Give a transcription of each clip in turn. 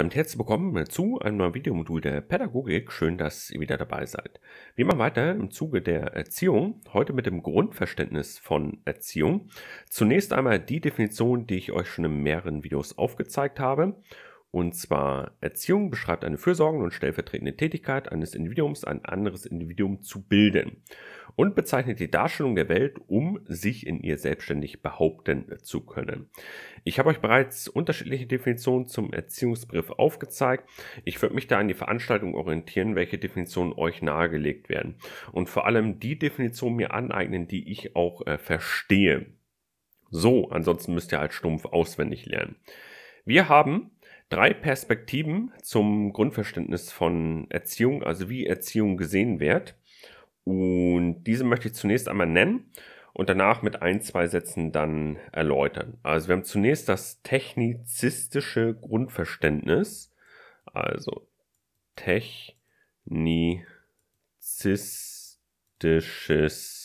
damit herzlich willkommen zu einem neuen Videomodul der Pädagogik. Schön, dass ihr wieder dabei seid. Wir machen weiter im Zuge der Erziehung, heute mit dem Grundverständnis von Erziehung. Zunächst einmal die Definition, die ich euch schon in mehreren Videos aufgezeigt habe und zwar Erziehung beschreibt eine fürsorgende und stellvertretende Tätigkeit eines Individuums, ein anderes Individuum zu bilden und bezeichnet die Darstellung der Welt, um sich in ihr selbstständig behaupten zu können. Ich habe euch bereits unterschiedliche Definitionen zum Erziehungsbegriff aufgezeigt. Ich würde mich da an die Veranstaltung orientieren, welche Definitionen euch nahegelegt werden und vor allem die Definition mir aneignen, die ich auch äh, verstehe. So, ansonsten müsst ihr halt stumpf auswendig lernen. Wir haben drei Perspektiven zum Grundverständnis von Erziehung, also wie Erziehung gesehen wird. Und diese möchte ich zunächst einmal nennen und danach mit ein, zwei Sätzen dann erläutern. Also wir haben zunächst das technizistische Grundverständnis, also technizistisches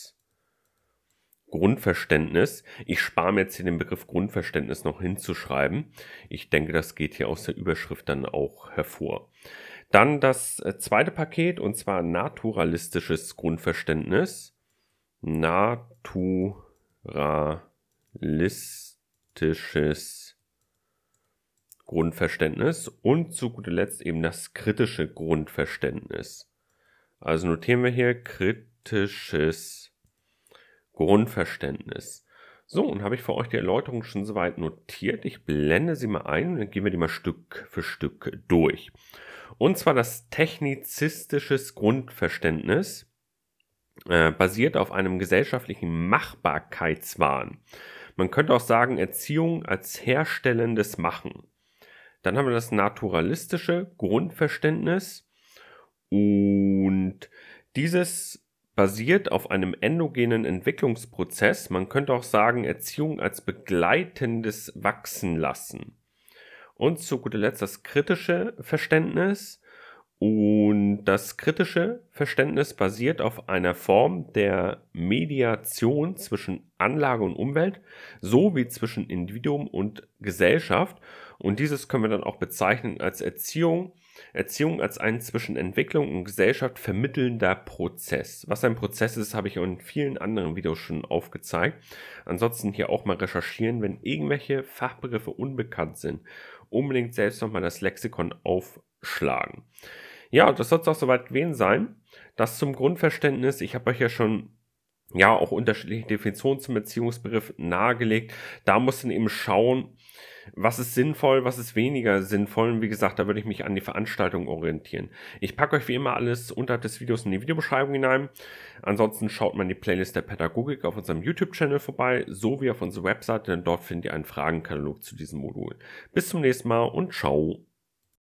Grundverständnis. Ich spare mir jetzt hier den Begriff Grundverständnis noch hinzuschreiben. Ich denke, das geht hier aus der Überschrift dann auch hervor. Dann das äh, zweite Paket und zwar naturalistisches Grundverständnis. Naturalistisches Grundverständnis und zu guter Letzt eben das kritische Grundverständnis. Also notieren wir hier kritisches Grundverständnis. So, und habe ich für euch die Erläuterung schon soweit notiert. Ich blende sie mal ein und dann gehen wir die mal Stück für Stück durch. Und zwar das technizistisches Grundverständnis äh, basiert auf einem gesellschaftlichen Machbarkeitswahn. Man könnte auch sagen, Erziehung als herstellendes Machen. Dann haben wir das naturalistische Grundverständnis und dieses basiert auf einem endogenen Entwicklungsprozess. Man könnte auch sagen, Erziehung als begleitendes Wachsen lassen. Und zu guter Letzt das kritische Verständnis. Und das kritische Verständnis basiert auf einer Form der Mediation zwischen Anlage und Umwelt sowie zwischen Individuum und Gesellschaft. Und dieses können wir dann auch bezeichnen als Erziehung. Erziehung als ein zwischen Entwicklung und Gesellschaft vermittelnder Prozess. Was ein Prozess ist, habe ich in vielen anderen Videos schon aufgezeigt. Ansonsten hier auch mal recherchieren, wenn irgendwelche Fachbegriffe unbekannt sind. Unbedingt selbst nochmal das Lexikon auf schlagen. Ja, das soll es auch soweit gewesen sein. Das zum Grundverständnis. Ich habe euch ja schon ja auch unterschiedliche Definitionen zum Beziehungsbegriff nahegelegt. Da muss man eben schauen, was ist sinnvoll, was ist weniger sinnvoll. Und wie gesagt, da würde ich mich an die Veranstaltung orientieren. Ich packe euch wie immer alles unterhalb des Videos in die Videobeschreibung hinein. Ansonsten schaut mal in die Playlist der Pädagogik auf unserem YouTube-Channel vorbei, sowie auf unserer Webseite, denn dort findet ihr einen Fragenkatalog zu diesem Modul. Bis zum nächsten Mal und ciao.